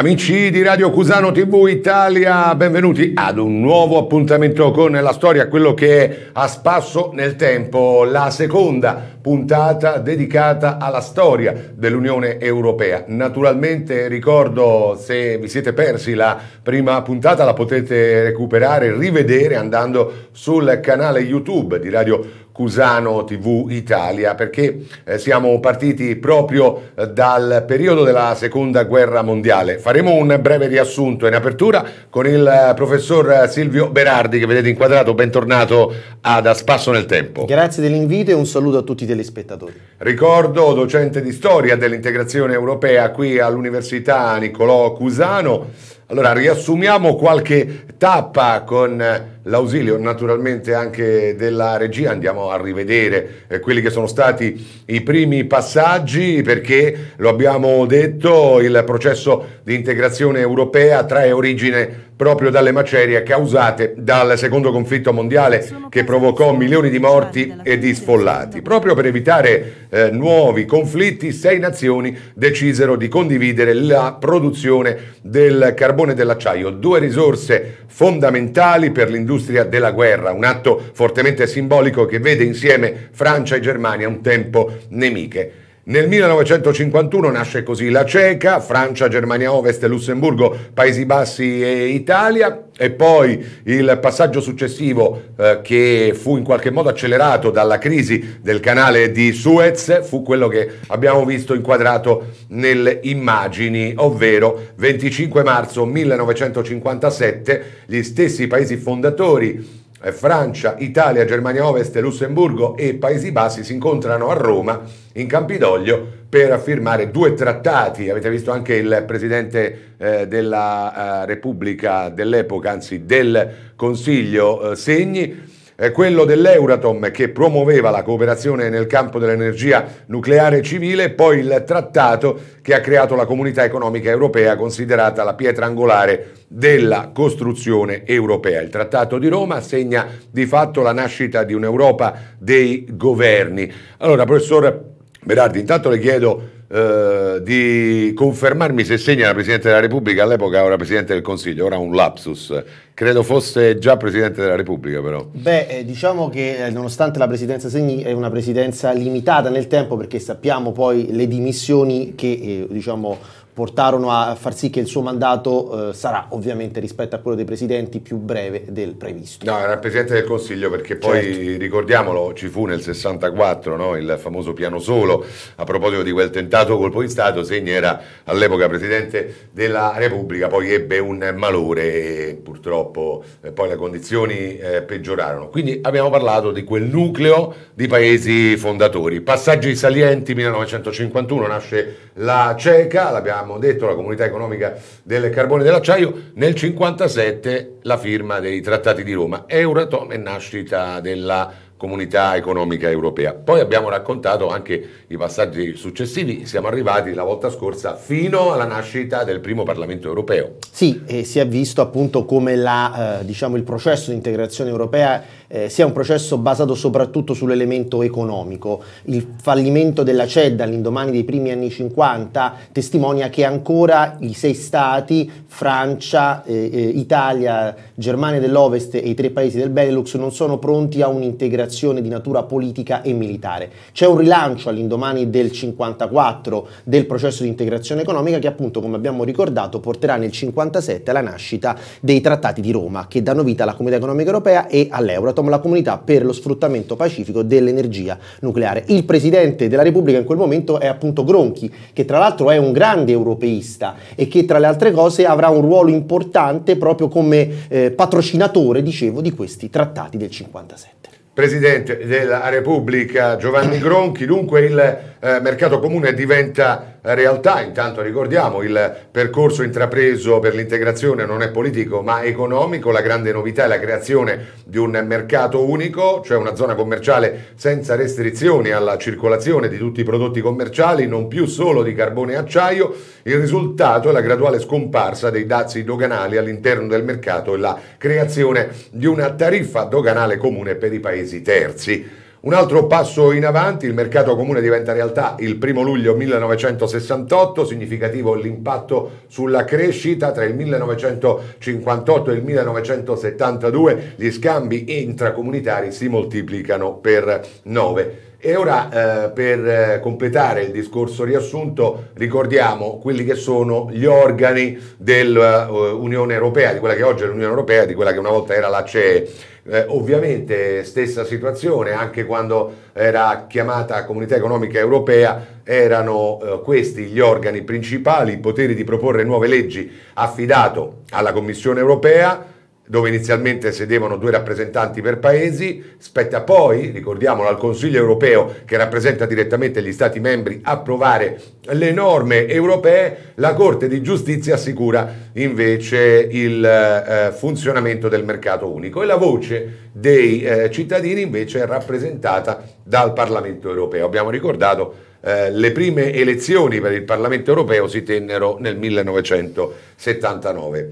Amici di Radio Cusano TV Italia, benvenuti ad un nuovo appuntamento con la storia, quello che è a spasso nel tempo, la seconda puntata dedicata alla storia dell'Unione Europea. Naturalmente ricordo se vi siete persi la prima puntata la potete recuperare, rivedere andando sul canale YouTube di Radio Cusano Cusano TV Italia perché eh, siamo partiti proprio eh, dal periodo della seconda guerra mondiale. Faremo un breve riassunto in apertura con il eh, professor Silvio Berardi che vedete inquadrato, bentornato ad A Spasso nel Tempo. Grazie dell'invito e un saluto a tutti i telespettatori. Ricordo docente di storia dell'integrazione europea qui all'Università Niccolò Cusano. Allora riassumiamo qualche tappa con eh, l'ausilio naturalmente anche della regia, andiamo a rivedere eh, quelli che sono stati i primi passaggi perché lo abbiamo detto, il processo di integrazione europea trae origine proprio dalle macerie causate dal secondo conflitto mondiale che provocò milioni di morti e di sfollati. Proprio per evitare eh, nuovi conflitti, sei nazioni decisero di condividere la produzione del carbone e dell'acciaio, due risorse fondamentali per l'industria della guerra, un atto fortemente simbolico che vede insieme Francia e Germania un tempo nemiche. Nel 1951 nasce così la Ceca, Francia, Germania Ovest, Lussemburgo, Paesi Bassi e Italia e poi il passaggio successivo eh, che fu in qualche modo accelerato dalla crisi del canale di Suez fu quello che abbiamo visto inquadrato nelle immagini, ovvero 25 marzo 1957 gli stessi paesi fondatori eh, Francia, Italia, Germania Ovest, Lussemburgo e Paesi Bassi si incontrano a Roma in Campidoglio per firmare due trattati. Avete visto anche il presidente eh, della eh, Repubblica dell'epoca, anzi del Consiglio eh, Segni è quello dell'Euratom che promuoveva la cooperazione nel campo dell'energia nucleare civile poi il trattato che ha creato la comunità economica europea considerata la pietra angolare della costruzione europea. Il trattato di Roma segna di fatto la nascita di un'Europa dei governi. Allora, professor Berardi, intanto le chiedo eh, di confermarmi se segna la Presidente della Repubblica, all'epoca era Presidente del Consiglio, ora un lapsus, credo fosse già Presidente della Repubblica però. Beh, eh, diciamo che eh, nonostante la Presidenza segni è una Presidenza limitata nel tempo perché sappiamo poi le dimissioni che eh, diciamo portarono a far sì che il suo mandato eh, sarà ovviamente rispetto a quello dei presidenti più breve del previsto. No, era Presidente del Consiglio perché poi certo. ricordiamolo ci fu nel 64 no, il famoso piano solo a proposito di quel tentato colpo di Stato, Segni era all'epoca Presidente della Repubblica, poi ebbe un malore e purtroppo eh, poi le condizioni eh, peggiorarono. Quindi abbiamo parlato di quel nucleo di paesi fondatori. Passaggi salienti 1951 nasce la CECA, l'abbiamo abbiamo detto, la comunità economica del carbone e dell'acciaio, nel 1957 la firma dei trattati di Roma, Euratom e nascita della comunità economica europea. Poi abbiamo raccontato anche i passaggi successivi, siamo arrivati la volta scorsa fino alla nascita del primo Parlamento europeo. Sì, e si è visto appunto come la, eh, diciamo, il processo di integrazione europea eh, sia un processo basato soprattutto sull'elemento economico. Il fallimento della CED all'indomani dei primi anni 50 testimonia che ancora i sei stati, Francia, eh, eh, Italia, Germania dell'Ovest e i tre paesi del Benelux non sono pronti a un'integrazione di natura politica e militare. C'è un rilancio all'indomani del 54 del processo di integrazione economica che appunto, come abbiamo ricordato, porterà nel 57 alla nascita dei trattati di Roma che danno vita alla Comunità Economica Europea e all'Euro Euratom, la comunità per lo sfruttamento pacifico dell'energia nucleare. Il presidente della Repubblica in quel momento è appunto Gronchi, che tra l'altro è un grande europeista e che tra le altre cose avrà un ruolo importante proprio come eh, patrocinatore, dicevo, di questi trattati del 57. Presidente della Repubblica Giovanni Gronchi, dunque il eh, mercato comune diventa realtà. Intanto ricordiamo il percorso intrapreso per l'integrazione non è politico ma economico, la grande novità è la creazione di un mercato unico, cioè una zona commerciale senza restrizioni alla circolazione di tutti i prodotti commerciali, non più solo di carbone e acciaio. Il risultato è la graduale scomparsa dei dazi doganali all'interno del mercato e la creazione di una tariffa doganale comune per i paesi terzi. Un altro passo in avanti, il mercato comune diventa realtà il 1 luglio 1968, significativo l'impatto sulla crescita tra il 1958 e il 1972, gli scambi intracomunitari si moltiplicano per 9. E ora eh, per eh, completare il discorso riassunto ricordiamo quelli che sono gli organi dell'Unione eh, Europea, di quella che oggi è l'Unione Europea, di quella che una volta era la CE. Eh, ovviamente stessa situazione, anche quando era chiamata Comunità Economica Europea, erano eh, questi gli organi principali, i poteri di proporre nuove leggi affidato alla Commissione Europea, dove inizialmente sedevano due rappresentanti per paesi, spetta poi, ricordiamolo, al Consiglio europeo che rappresenta direttamente gli Stati membri approvare le norme europee, la Corte di giustizia assicura invece il eh, funzionamento del mercato unico e la voce dei eh, cittadini invece è rappresentata dal Parlamento europeo. Abbiamo ricordato eh, le prime elezioni per il Parlamento europeo si tennero nel 1979.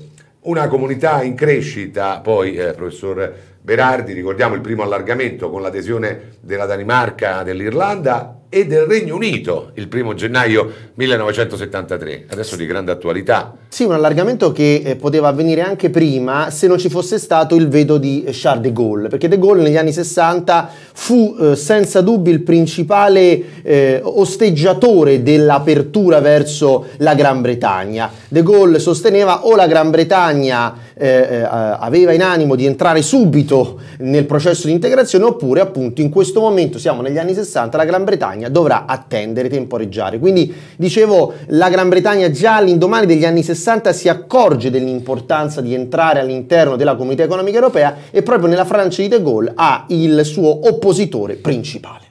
Una comunità in crescita, poi eh, professor Berardi, ricordiamo il primo allargamento con l'adesione della Danimarca, dell'Irlanda e del Regno Unito il primo gennaio 1973, adesso di grande attualità. Sì, un allargamento che eh, poteva avvenire anche prima se non ci fosse stato il veto di Charles de Gaulle, perché de Gaulle negli anni 60 fu eh, senza dubbio il principale eh, osteggiatore dell'apertura verso la Gran Bretagna. De Gaulle sosteneva o la Gran Bretagna eh, eh, aveva in animo di entrare subito nel processo di integrazione oppure appunto in questo momento, siamo negli anni 60, la Gran Bretagna dovrà attendere, temporeggiare. Quindi dicevo, la Gran Bretagna già all'indomani degli anni 60 si accorge dell'importanza di entrare all'interno della comunità economica europea e proprio nella Francia di De Gaulle ha il suo oppositore principale.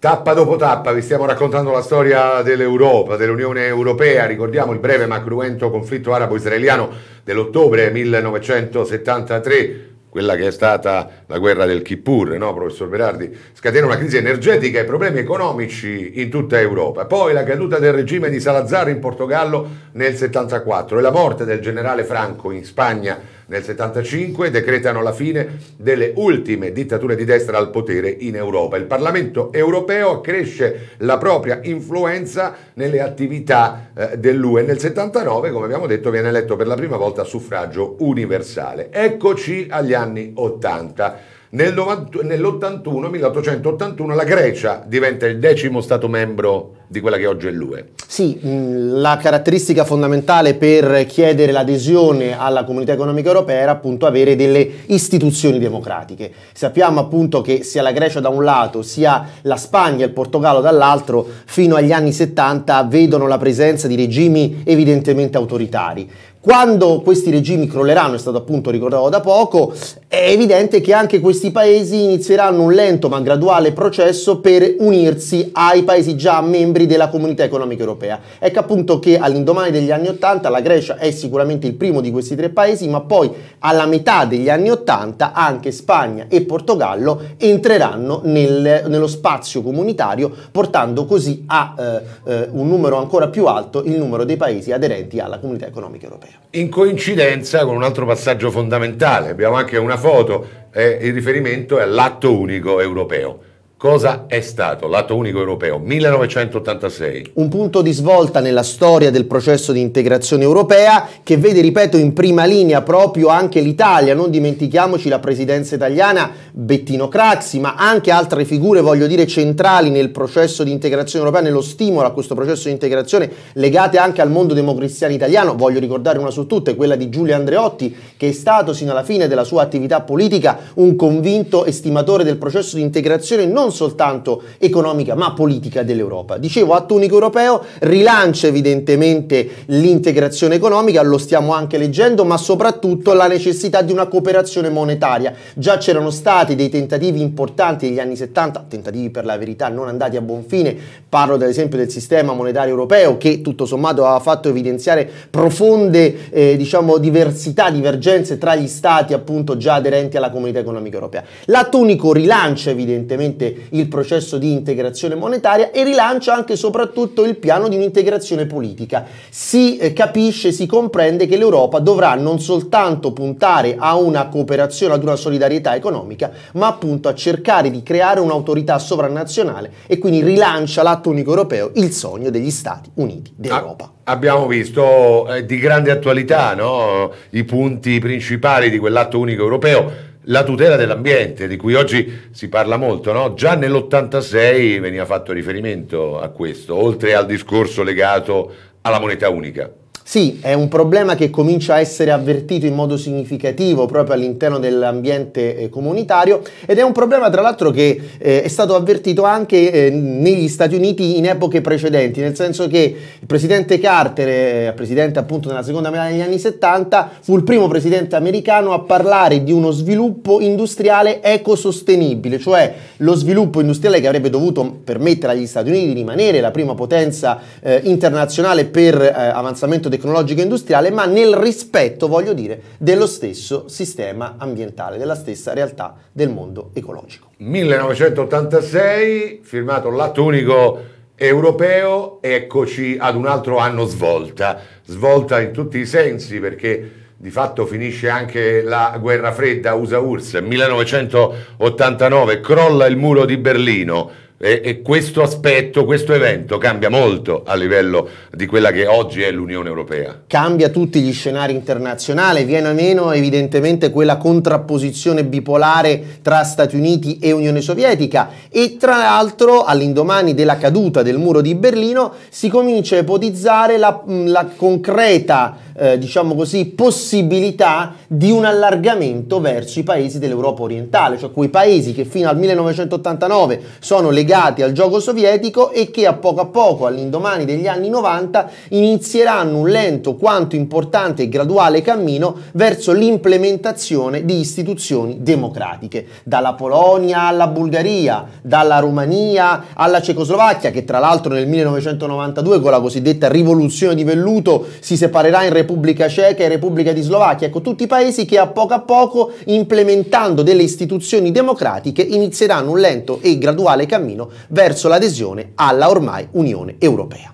Tappa dopo tappa vi stiamo raccontando la storia dell'Europa, dell'Unione Europea, ricordiamo il breve ma cruento conflitto arabo-israeliano dell'ottobre 1973 quella che è stata la guerra del Kippur, no, professor Berardi, scatena una crisi energetica e problemi economici in tutta Europa. Poi la caduta del regime di Salazar in Portogallo nel 74 e la morte del generale Franco in Spagna nel 75 decretano la fine delle ultime dittature di destra al potere in Europa. Il Parlamento europeo accresce la propria influenza nelle attività eh, dell'UE. Nel 79, come abbiamo detto, viene eletto per la prima volta a suffragio universale. Eccoci agli anni 80. Nel 90, nell'81, 1881, la Grecia diventa il decimo Stato membro di quella che oggi è l'UE. Sì, la caratteristica fondamentale per chiedere l'adesione alla comunità economica europea era appunto avere delle istituzioni democratiche. Sappiamo appunto che sia la Grecia da un lato, sia la Spagna e il Portogallo dall'altro, fino agli anni 70 vedono la presenza di regimi evidentemente autoritari. Quando questi regimi crolleranno, è stato appunto ricordato da poco, è evidente che anche questi paesi inizieranno un lento ma graduale processo per unirsi ai paesi già membri della comunità economica europea. Ecco appunto che all'indomani degli anni Ottanta la Grecia è sicuramente il primo di questi tre paesi, ma poi alla metà degli anni Ottanta anche Spagna e Portogallo entreranno nel, nello spazio comunitario, portando così a eh, eh, un numero ancora più alto il numero dei paesi aderenti alla comunità economica europea in coincidenza con un altro passaggio fondamentale, abbiamo anche una foto, eh, il riferimento è all'atto unico europeo. Cosa è stato l'atto unico europeo 1986? Un punto di svolta nella storia del processo di integrazione europea che vede, ripeto, in prima linea proprio anche l'Italia. Non dimentichiamoci la presidenza italiana Bettino Craxi, ma anche altre figure, voglio dire, centrali nel processo di integrazione europea, nello stimolo a questo processo di integrazione legate anche al mondo democristiano italiano. Voglio ricordare una su tutte, quella di Giulio Andreotti, che è stato sino alla fine della sua attività politica un convinto estimatore del processo di integrazione non non soltanto economica ma politica dell'Europa. Dicevo, atto unico europeo rilancia evidentemente l'integrazione economica, lo stiamo anche leggendo, ma soprattutto la necessità di una cooperazione monetaria. Già c'erano stati dei tentativi importanti negli anni 70, tentativi per la verità non andati a buon fine, parlo ad esempio del sistema monetario europeo che tutto sommato aveva fatto evidenziare profonde eh, diciamo, diversità, divergenze tra gli stati appunto già aderenti alla comunità economica europea. L'atto unico rilancia evidentemente il processo di integrazione monetaria e rilancia anche e soprattutto il piano di un'integrazione politica. Si eh, capisce, si comprende che l'Europa dovrà non soltanto puntare a una cooperazione, ad una solidarietà economica, ma appunto a cercare di creare un'autorità sovranazionale e quindi rilancia l'atto unico europeo, il sogno degli Stati Uniti d'Europa. Ah, abbiamo visto eh, di grande attualità no? i punti principali di quell'atto unico europeo la tutela dell'ambiente, di cui oggi si parla molto, no? già nell'86 veniva fatto riferimento a questo, oltre al discorso legato alla moneta unica. Sì, è un problema che comincia a essere avvertito in modo significativo proprio all'interno dell'ambiente eh, comunitario ed è un problema tra l'altro che eh, è stato avvertito anche eh, negli Stati Uniti in epoche precedenti, nel senso che il presidente Carter, eh, presidente appunto nella seconda metà degli anni 70, fu il primo presidente americano a parlare di uno sviluppo industriale ecosostenibile, cioè lo sviluppo industriale che avrebbe dovuto permettere agli Stati Uniti di rimanere la prima potenza eh, internazionale per eh, avanzamento tecnologico tecnologico-industriale, ma nel rispetto, voglio dire, dello stesso sistema ambientale, della stessa realtà del mondo ecologico. 1986, firmato l'Attunico europeo, eccoci ad un altro anno svolta, svolta in tutti i sensi perché di fatto finisce anche la guerra fredda USA-URSS, 1989 crolla il muro di Berlino, e, e, questo aspetto, questo evento cambia molto a livello di quella che oggi è l'Unione Europea. Cambia tutti gli scenari internazionali, viene a meno evidentemente quella contrapposizione bipolare tra Stati Uniti e Unione Sovietica e tra l'altro all'indomani della caduta del muro di Berlino si comincia a ipotizzare la, la concreta eh, diciamo così, possibilità di un allargamento verso i paesi dell'Europa orientale, cioè quei paesi che fino al 1989 sono legati legati al gioco sovietico e che a poco a poco, all'indomani degli anni 90, inizieranno un lento quanto importante e graduale cammino verso l'implementazione di istituzioni democratiche, dalla Polonia alla Bulgaria, dalla Romania alla Cecoslovacchia, che tra l'altro nel 1992 con la cosiddetta rivoluzione di velluto si separerà in Repubblica Ceca e Repubblica di Slovacchia, ecco tutti i paesi che a poco a poco implementando delle istituzioni democratiche inizieranno un lento e graduale cammino cammino verso l'adesione alla ormai Unione Europea.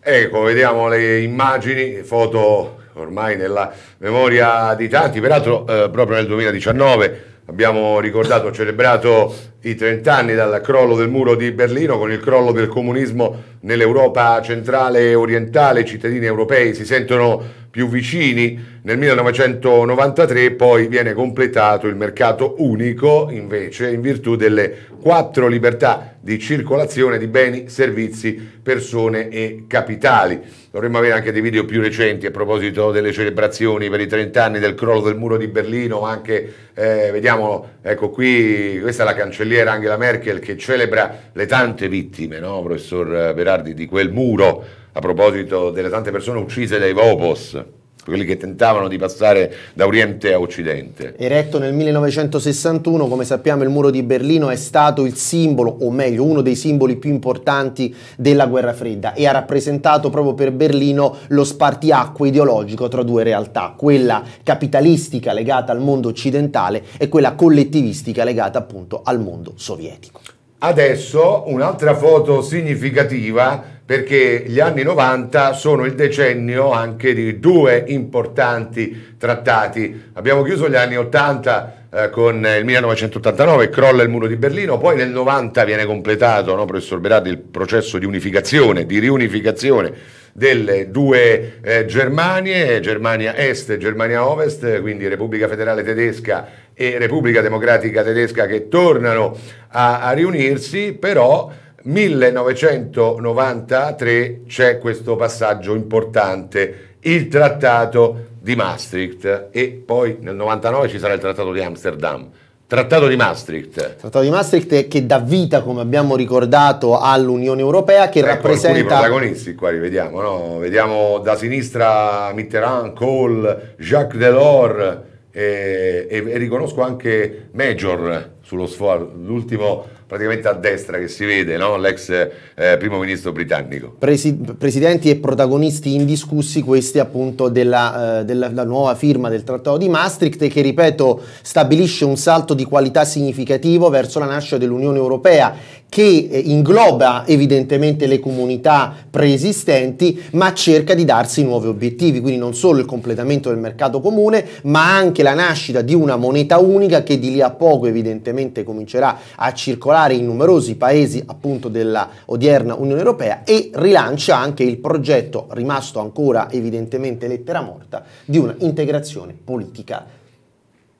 Ecco, vediamo le immagini, foto ormai nella memoria di tanti, peraltro eh, proprio nel 2019 abbiamo ricordato, celebrato i 30 anni dal crollo del muro di Berlino, con il crollo del comunismo nell'Europa centrale e orientale, i cittadini europei si sentono più vicini nel 1993 poi viene completato il mercato unico invece in virtù delle quattro libertà di circolazione di beni, servizi, persone e capitali. Dovremmo avere anche dei video più recenti a proposito delle celebrazioni per i 30 anni del crollo del muro di Berlino, anche, eh, vediamo, ecco qui, questa è la cancelliera Angela Merkel che celebra le tante vittime, no, professor Berardi, di quel muro a proposito delle tante persone uccise dai Vopos, quelli che tentavano di passare da Oriente a Occidente. Eretto nel 1961, come sappiamo, il muro di Berlino è stato il simbolo, o meglio, uno dei simboli più importanti della guerra fredda e ha rappresentato proprio per Berlino lo spartiacque ideologico tra due realtà, quella capitalistica legata al mondo occidentale e quella collettivistica legata appunto al mondo sovietico. Adesso un'altra foto significativa perché gli anni 90 sono il decennio anche di due importanti trattati. Abbiamo chiuso gli anni 80 eh, con il 1989, crolla il muro di Berlino, poi nel 90 viene completato, no, professor Berardi, il processo di unificazione, di riunificazione delle due eh, Germanie, Germania Est e Germania Ovest, quindi Repubblica Federale Tedesca e Repubblica Democratica Tedesca che tornano a, a riunirsi, però 1993 c'è questo passaggio importante, il trattato di Maastricht e poi nel 99 ci sarà il trattato di Amsterdam. Trattato di Maastricht. Trattato di Maastricht che dà vita, come abbiamo ricordato, all'Unione Europea che ecco, rappresenta... Alcuni protagonisti qua li vediamo, no? Vediamo da sinistra Mitterrand, Kohl, Jacques Delors e, eh, e, e riconosco anche Major sullo sfondo, l'ultimo praticamente a destra che si vede, no? l'ex eh, primo ministro britannico. Presi- presidenti e protagonisti indiscussi questi appunto della, eh, della, della, nuova firma del trattato di Maastricht che ripeto stabilisce un salto di qualità significativo verso la nascita dell'Unione Europea che eh, ingloba evidentemente le comunità preesistenti ma cerca di darsi nuovi obiettivi, quindi non solo il completamento del mercato comune ma anche la nascita di una moneta unica che di lì a poco evidentemente comincerà a circolare popolare in numerosi paesi appunto della odierna Unione Europea e rilancia anche il progetto, rimasto ancora evidentemente lettera morta, di una integrazione politica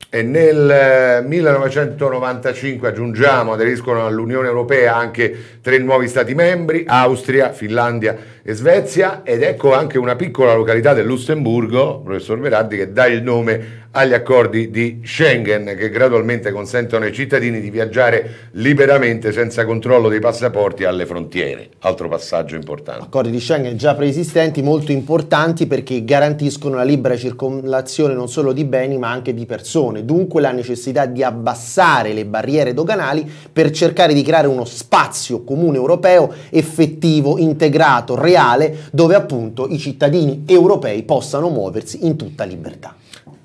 e nel 1995 eh, aggiungiamo, aderiscono all'Unione Europea anche tre nuovi Stati membri, Austria, Finlandia, e Svezia ed ecco anche una piccola località del Lussemburgo, professor Verardi, che dà il nome agli accordi di Schengen che gradualmente consentono ai cittadini di viaggiare liberamente senza controllo dei passaporti alle frontiere. Altro passaggio importante. Accordi di Schengen già preesistenti, molto importanti perché garantiscono la libera circolazione non solo di beni ma anche di persone. Dunque la necessità di abbassare le barriere doganali per cercare di creare uno spazio comune europeo effettivo, integrato, reale reale dove appunto i cittadini europei possano muoversi in tutta libertà.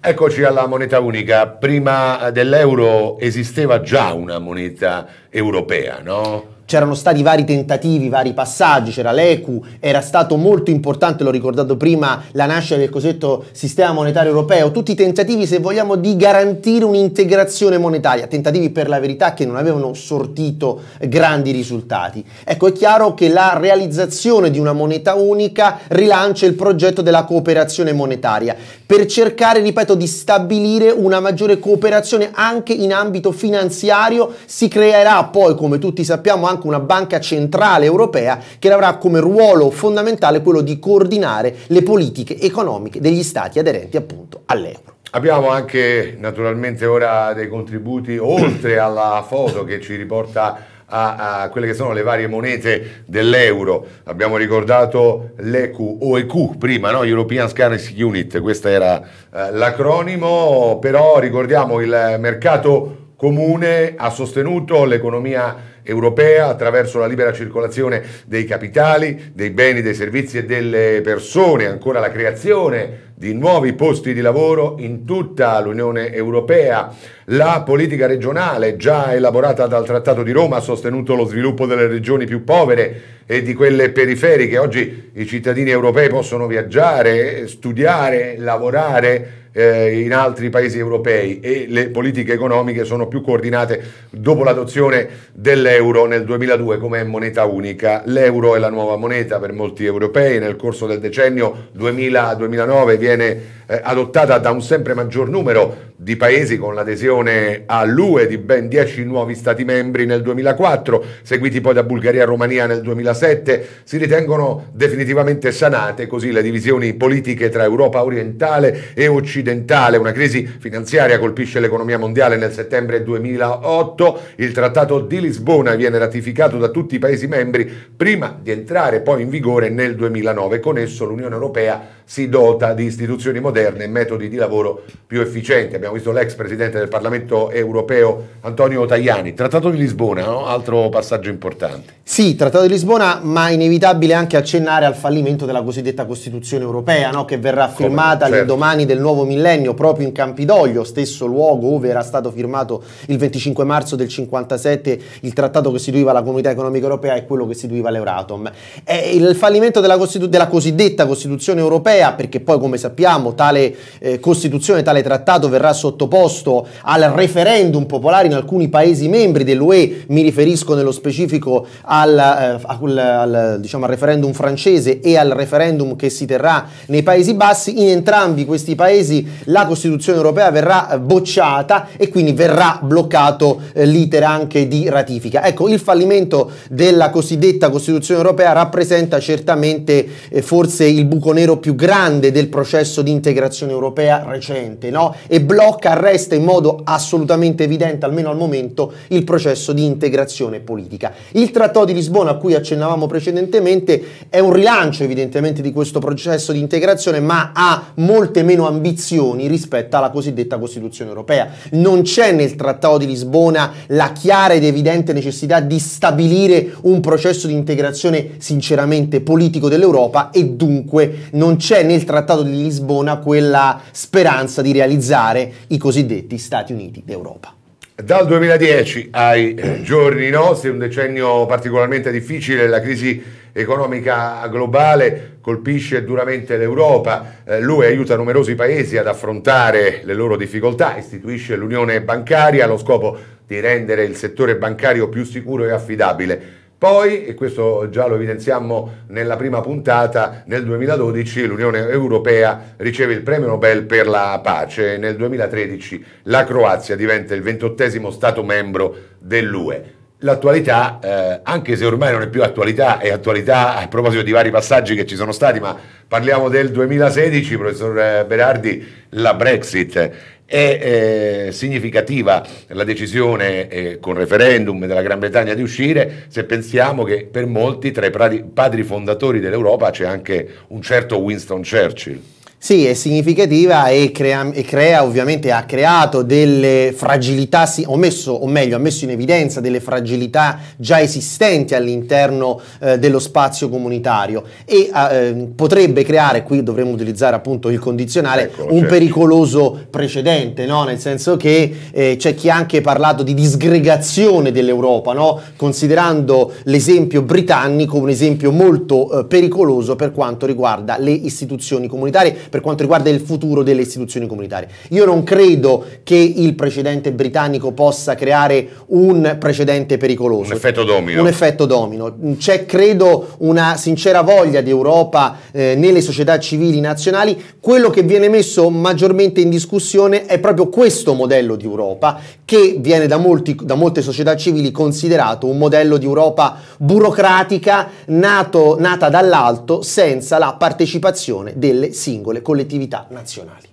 Eccoci alla moneta unica. Prima dell'euro esisteva già una moneta europea, no? c'erano stati vari tentativi, vari passaggi, c'era l'ECU, era stato molto importante, l'ho ricordato prima, la nascita del cosiddetto sistema monetario europeo, tutti i tentativi, se vogliamo, di garantire un'integrazione monetaria, tentativi per la verità che non avevano sortito grandi risultati. Ecco, è chiaro che la realizzazione di una moneta unica rilancia il progetto della cooperazione monetaria, per cercare, ripeto, di stabilire una maggiore cooperazione anche in ambito finanziario, si creerà poi, come tutti sappiamo, anche banca, una banca centrale europea che avrà come ruolo fondamentale quello di coordinare le politiche economiche degli stati aderenti appunto all'euro. Abbiamo anche naturalmente ora dei contributi oltre alla foto che ci riporta a, a, quelle che sono le varie monete dell'euro. Abbiamo ricordato l'EQ o EQ prima, no? European Currency Unit, questo era eh, l'acronimo, però ricordiamo il mercato comune ha sostenuto l'economia europea attraverso la libera circolazione dei capitali, dei beni, dei servizi e delle persone, ancora la creazione di nuovi posti di lavoro in tutta l'Unione Europea. La politica regionale, già elaborata dal Trattato di Roma, ha sostenuto lo sviluppo delle regioni più povere e di quelle periferiche. Oggi i cittadini europei possono viaggiare, studiare, lavorare eh, in altri paesi europei e le politiche economiche sono più coordinate dopo l'adozione dell'euro nel 2002 come moneta unica. L'euro è la nuova moneta per molti europei, nel corso del decennio 2000-2009 viene eh, adottata da un sempre maggior numero di paesi con l'adesione all'UE di ben 10 nuovi stati membri nel 2004, seguiti poi da Bulgaria e Romania nel 2006 2017 si ritengono definitivamente sanate, così le divisioni politiche tra Europa orientale e occidentale. Una crisi finanziaria colpisce l'economia mondiale nel settembre 2008, il trattato di Lisbona viene ratificato da tutti i Paesi membri prima di entrare poi in vigore nel 2009. Con esso l'Unione Europea si dota di istituzioni moderne e metodi di lavoro più efficienti. Abbiamo visto l'ex presidente del Parlamento europeo Antonio Tajani. Trattato di Lisbona, no? altro passaggio importante. Sì, Trattato di Lisbona prima, ma inevitabile anche accennare al fallimento della cosiddetta Costituzione europea, no? che verrà firmata certo. l'indomani del nuovo millennio proprio in Campidoglio, stesso luogo dove era stato firmato il 25 marzo del 57 il trattato che istituiva la Comunità Economica Europea e quello che istituiva l'Euratom. E il fallimento della, Costitu- della, cosiddetta Costituzione Europea, perché poi come sappiamo tale eh, Costituzione, tale trattato verrà sottoposto al referendum popolare in alcuni Paesi membri dell'UE, mi riferisco nello specifico al, eh, al al, diciamo, al referendum francese e al referendum che si terrà nei Paesi Bassi, in entrambi questi paesi la Costituzione europea verrà bocciata e quindi verrà bloccato eh, l'iter anche di ratifica. Ecco, il fallimento della cosiddetta Costituzione europea rappresenta certamente eh, forse il buco nero più grande del processo di integrazione europea recente no? e blocca, arresta in modo assolutamente evidente, almeno al momento, il processo di integrazione politica. Il Trattato di Lisbona a cui accennavo accennavamo precedentemente, è un rilancio evidentemente di questo processo di integrazione, ma ha molte meno ambizioni rispetto alla cosiddetta Costituzione europea. Non c'è nel Trattato di Lisbona la chiara ed evidente necessità di stabilire un processo di integrazione sinceramente politico dell'Europa e dunque non c'è nel Trattato di Lisbona quella speranza di realizzare i cosiddetti Stati Uniti d'Europa. Dal 2010 ai eh, giorni nostri, un decennio particolarmente difficile, la crisi economica globale colpisce duramente l'Europa, eh, l'UE aiuta numerosi paesi ad affrontare le loro difficoltà, istituisce l'unione bancaria allo scopo di rendere il settore bancario più sicuro e affidabile. Poi, e questo già lo evidenziamo nella prima puntata, nel 2012 l'Unione Europea riceve il premio Nobel per la pace e nel 2013 la Croazia diventa il 28 Stato membro dell'UE. L'attualità, eh, anche se ormai non è più attualità, è attualità a proposito di vari passaggi che ci sono stati, ma parliamo del 2016, professor Berardi, la Brexit è eh, significativa la decisione eh, con referendum della Gran Bretagna di uscire se pensiamo che per molti tra i padri fondatori dell'Europa c'è anche un certo Winston Churchill. Sì, è significativa e crea, e crea, ovviamente ha creato delle fragilità, o, messo, o, meglio ha messo in evidenza delle fragilità già esistenti all'interno eh, dello spazio comunitario e eh, potrebbe creare, qui dovremmo utilizzare appunto il condizionale, ecco, un certo. pericoloso precedente, no? nel senso che eh, c'è chi ha anche parlato di disgregazione dell'Europa, no? considerando l'esempio britannico un esempio molto eh, pericoloso per quanto riguarda le istituzioni comunitarie per quanto riguarda il futuro delle istituzioni comunitarie. Io non credo che il precedente britannico possa creare un precedente pericoloso. Un effetto domino. Un effetto domino. C'è, credo, una sincera voglia di Europa eh, nelle società civili nazionali. Quello che viene messo maggiormente in discussione è proprio questo modello di Europa che viene da, molti, da molte società civili considerato un modello di Europa burocratica nato, nata dall'alto senza la partecipazione delle singole le collettività nazionali.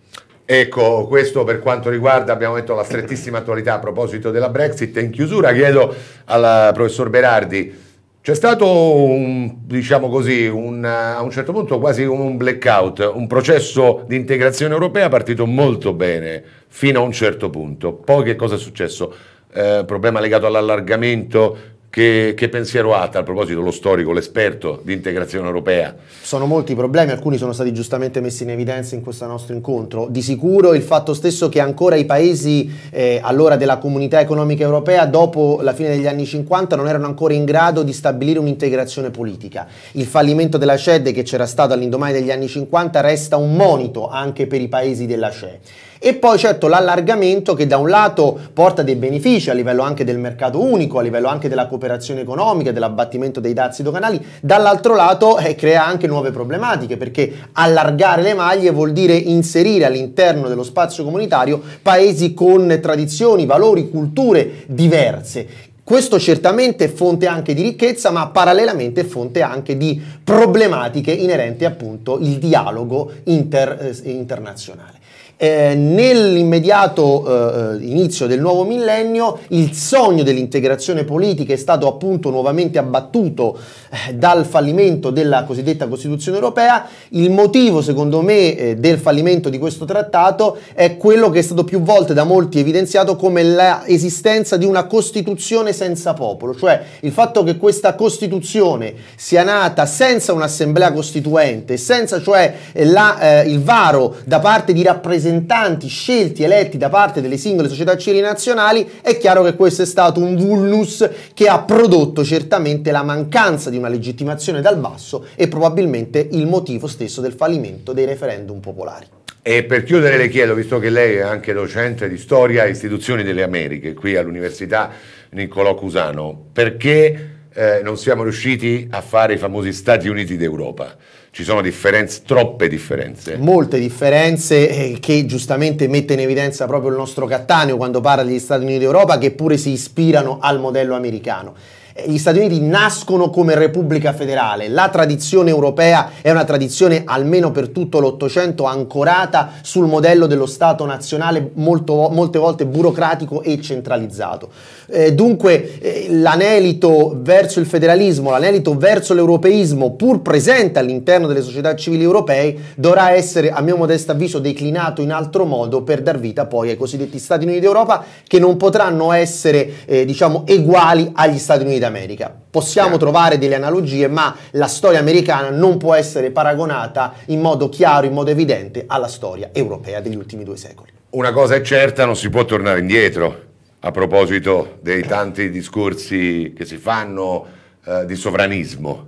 Ecco, questo per quanto riguarda, abbiamo detto, la strettissima attualità a proposito della Brexit. In chiusura chiedo al eh, professor Berardi, c'è stato, un, diciamo così, un, eh, a un certo punto quasi un blackout, un processo di integrazione europea partito molto bene fino a un certo punto. Poi che cosa è successo? Eh, problema legato all'allargamento, che, che pensiero ha a proposito lo storico, l'esperto di integrazione europea? Sono molti i problemi, alcuni sono stati giustamente messi in evidenza in questo nostro incontro. Di sicuro il fatto stesso che ancora i paesi eh, allora della comunità economica europea dopo la fine degli anni 50 non erano ancora in grado di stabilire un'integrazione politica. Il fallimento della CED che c'era stato all'indomani degli anni 50 resta un monito anche per i paesi della CE. E poi certo l'allargamento che da un lato porta dei benefici a livello anche del mercato unico, a livello anche della cooperazione economica, dell'abbattimento dei dazi doganali, dall'altro lato eh, crea anche nuove problematiche perché allargare le maglie vuol dire inserire all'interno dello spazio comunitario paesi con tradizioni, valori, culture diverse. Questo certamente è fonte anche di ricchezza, ma parallelamente è fonte anche di problematiche inerenti appunto il dialogo inter, eh, internazionale eh, nell'immediato eh, inizio del nuovo millennio il sogno dell'integrazione politica è stato appunto nuovamente abbattuto eh, dal fallimento della cosiddetta Costituzione europea. Il motivo secondo me eh, del fallimento di questo trattato è quello che è stato più volte da molti evidenziato come l'esistenza di una Costituzione senza popolo, cioè il fatto che questa Costituzione sia nata senza un'assemblea costituente, senza cioè la, eh, il varo da parte di rappresentanti rappresentanti scelti, eletti da parte delle singole società civili nazionali, è chiaro che questo è stato un vulnus che ha prodotto certamente la mancanza di una legittimazione dal basso e probabilmente il motivo stesso del fallimento dei referendum popolari. E per chiudere le chiedo, visto che lei è anche docente di storia e istituzioni delle Americhe qui all'Università Niccolò Cusano, perché eh, non siamo riusciti a fare i famosi Stati Uniti d'Europa? ci sono differenze, troppe differenze. Molte differenze eh, che giustamente mette in evidenza proprio il nostro Cattaneo quando parla degli Stati Uniti d'Europa che pure si ispirano al modello americano. Eh, gli Stati Uniti nascono come Repubblica federale, la tradizione europea è una tradizione almeno per tutto l'Ottocento ancorata sul modello dello Stato nazionale molto, molte volte burocratico e centralizzato. Eh, dunque eh, l'anelito verso il federalismo, l'anelito verso l'europeismo, pur presente all'interno delle società civili europee, dovrà essere, a mio modesto avviso, declinato in altro modo per dar vita poi ai cosiddetti Stati Uniti d'Europa che non potranno essere eh, diciamo, uguali agli Stati Uniti d'America. Possiamo sì. trovare delle analogie, ma la storia americana non può essere paragonata in modo chiaro, in modo evidente alla storia europea degli ultimi due secoli. Una cosa è certa, non si può tornare indietro. A proposito dei tanti discorsi che si fanno eh, di sovranismo,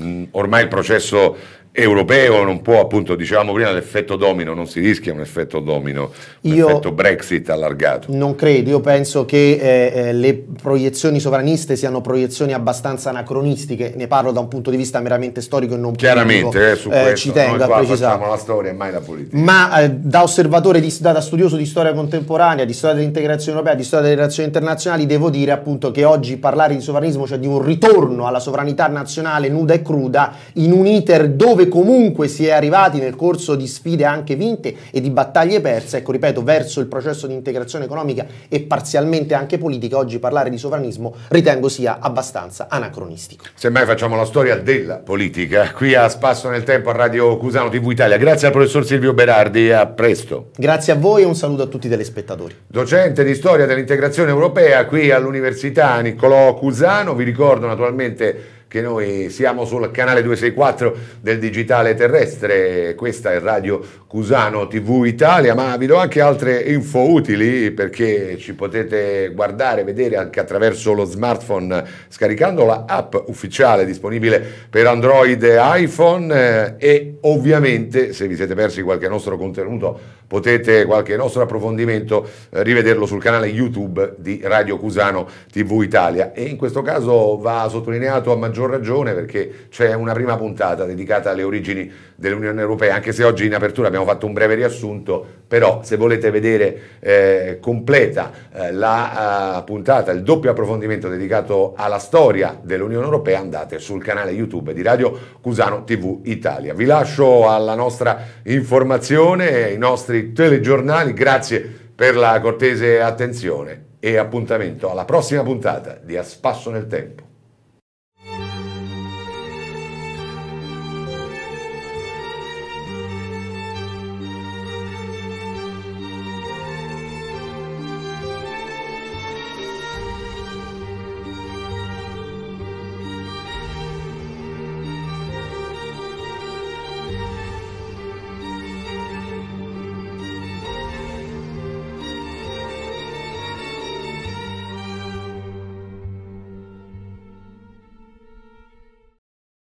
mm, ormai il processo europeo non può, appunto, dicevamo prima, l'effetto domino, non si rischia un effetto domino, un effetto Brexit allargato. Non credo, io penso che eh, eh, le proiezioni sovraniste siano proiezioni abbastanza anacronistiche, ne parlo da un punto di vista meramente storico e non Chiaramente, politico. Eh, eh, ci tengo a precisare. la storia e mai la politica. Ma eh, da osservatore, di, da, studioso di storia contemporanea, di storia dell'integrazione europea, di storia delle relazioni internazionali, devo dire appunto che oggi parlare di sovranismo, cioè di un ritorno alla sovranità nazionale nuda e cruda, in un iter dove comunque si è arrivati nel corso di sfide anche vinte e di battaglie perse, ecco ripeto, verso il processo di integrazione economica e parzialmente anche politica, oggi parlare di sovranismo ritengo sia abbastanza anacronistico. Semmai facciamo la storia della politica, qui a Spasso nel Tempo a Radio Cusano TV Italia. Grazie al professor Silvio Berardi, a presto. Grazie a voi e un saluto a tutti i telespettatori. Docente di storia dell'integrazione europea qui all'Università Niccolò Cusano, vi ricordo naturalmente che noi siamo sul canale 264 del digitale terrestre, questa è Radio Cusano TV Italia, ma vi do anche altre info utili perché ci potete guardare, vedere anche attraverso lo smartphone scaricando la app ufficiale disponibile per Android e iPhone eh, e ovviamente se vi siete persi qualche nostro contenuto potete qualche nostro approfondimento eh, rivederlo sul canale YouTube di Radio Cusano TV Italia e in questo caso va sottolineato a maggior ragione perché c'è una prima puntata dedicata alle origini dell'Unione Europea, anche se oggi in apertura abbiamo fatto un breve riassunto, però se volete vedere eh, completa eh, la eh, puntata, il doppio approfondimento dedicato alla storia dell'Unione Europea andate sul canale YouTube di Radio Cusano TV Italia. Vi lascio alla nostra informazione, i nostri nostri telegiornali. Grazie per la cortese attenzione e appuntamento alla prossima puntata di A Spasso nel Tempo.